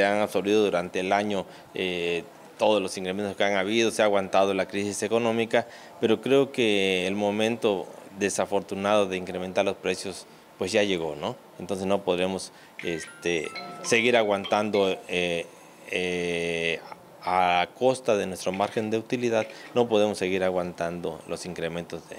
se han absorbido durante el año eh, todos los incrementos que han habido, se ha aguantado la crisis económica, pero creo que el momento desafortunado de incrementar los precios pues ya llegó, ¿no? Entonces no podremos este, seguir aguantando eh, eh, a costa de nuestro margen de utilidad, no podemos seguir aguantando los incrementos de,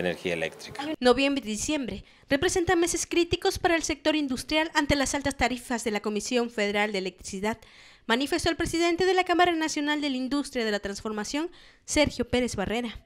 energía eléctrica. Noviembre y diciembre representan meses críticos para el sector industrial ante las altas tarifas de la Comisión Federal de Electricidad, manifestó el presidente de la Cámara Nacional de la Industria de la Transformación, Sergio Pérez Barrera.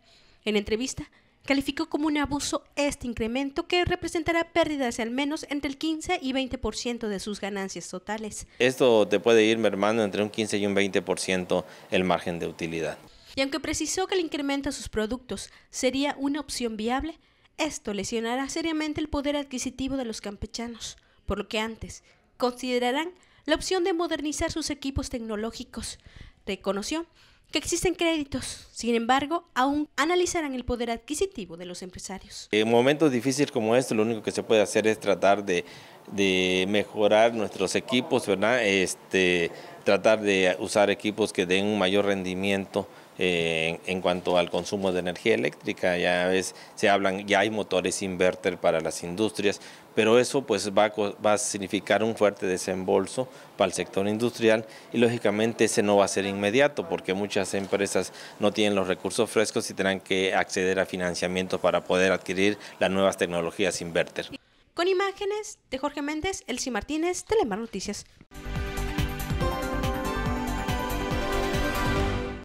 En entrevista, calificó como un abuso este incremento que representará pérdidas al menos entre el 15 y 20% de sus ganancias totales. Esto te puede ir mermando entre un 15 y un 20% el margen de utilidad. Y aunque precisó que el incremento a sus productos sería una opción viable, esto lesionará seriamente el poder adquisitivo de los campechanos, por lo que antes considerarán la opción de modernizar sus equipos tecnológicos. Reconoció que existen créditos, sin embargo, aún analizarán el poder adquisitivo de los empresarios. En momentos difíciles como este, lo único que se puede hacer es tratar de, mejorar nuestros equipos, ¿verdad? Este, tratar de usar equipos que den un mayor rendimiento eh, en, cuanto al consumo de energía eléctrica. Ya se hablan, ya hay motores inverter para las industrias, pero eso pues va, va a significar un fuerte desembolso para el sector industrial y lógicamente ese no va a ser inmediato porque muchas empresas no tienen los recursos frescos y tendrán que acceder a financiamiento para poder adquirir las nuevas tecnologías inverter. Con imágenes de Jorge Méndez, Elsie Martínez, Telemar Noticias.